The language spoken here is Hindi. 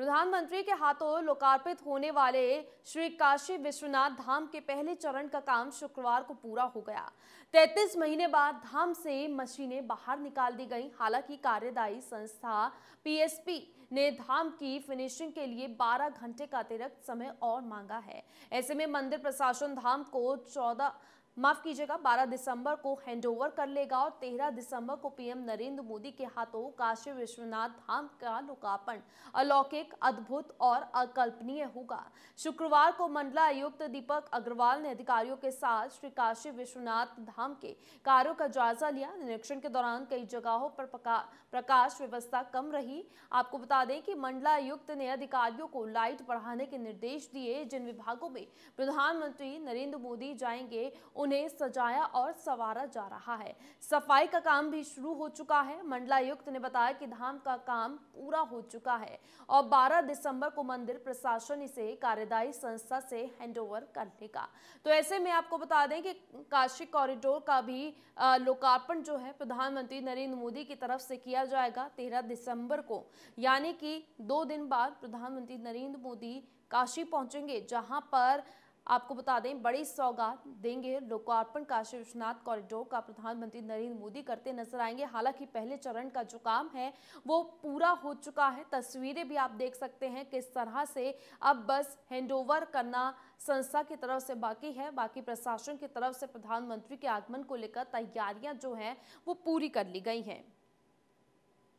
प्रधानमंत्री के हाथों लोकार्पित होने वाले श्री काशी विश्वनाथ धाम के पहले चरण का काम शुक्रवार को पूरा हो गया 33 महीने बाद धाम से मशीनें बाहर निकाल दी गई हालांकि कार्यदायी संस्था पीएसपी ने धाम की फिनिशिंग के लिए 12 घंटे का अतिरिक्त समय और मांगा है ऐसे में मंदिर प्रशासन धाम को 14 माफ कीजिएगा 12 दिसंबर को हैंडओवर कर लेगा और 13 दिसंबर को पीएम नरेंद्र मोदी के हाथों काशी विश्वनाथ धाम का लोकार्पण अलौकिक अद्भुत और अकल्पनीय होगा शुक्रवार को मंडला आयुक्त दीपक अग्रवाल ने अधिकारियों के साथ श्री काशी विश्वनाथ धाम के कार्यों का जायजा लिया निरीक्षण के दौरान कई जगहों पर प्रकाश व्यवस्था कम रही आपको बता दें कि मंडला आयुक्त ने अधिकारियों को लाइट बढ़ाने के निर्देश दिए जिन विभागों में प्रधानमंत्री नरेंद्र मोदी जाएंगे उन्हें सजाया और सवारा जा रहा है सफाई का काम भी शुरू हो चुका है मंडलायुक्त ने बताया कि धाम का काम पूरा हो चुका है और 12 दिसंबर को मंदिर प्रशासन इसे कार्यदायी संस्था से हैंडओवर कर लेगा तो ऐसे में आपको बता दें कि काशी कॉरिडोर का भी लोकार्पण जो है प्रधानमंत्री नरेंद्र मोदी की तरफ से किया जाएगा तेरह दिसंबर को यानी कि दो दिन बाद प्रधानमंत्री नरेंद्र मोदी काशी पहुंचेंगे जहां पर आपको बता दें बड़ी सौगात देंगे लोकार्पण काशी विश्वनाथ कॉरिडोर का प्रधानमंत्री नरेंद्र मोदी करते नजर आएंगे हालांकि पहले चरण का जो काम है वो पूरा हो चुका है तस्वीरें भी आप देख सकते हैं किस तरह से अब बस हैंडओवर करना संस्था की तरफ से बाकी है बाकी प्रशासन की तरफ से प्रधानमंत्री के आगमन को लेकर तैयारियां जो हैं वो पूरी कर ली गई हैं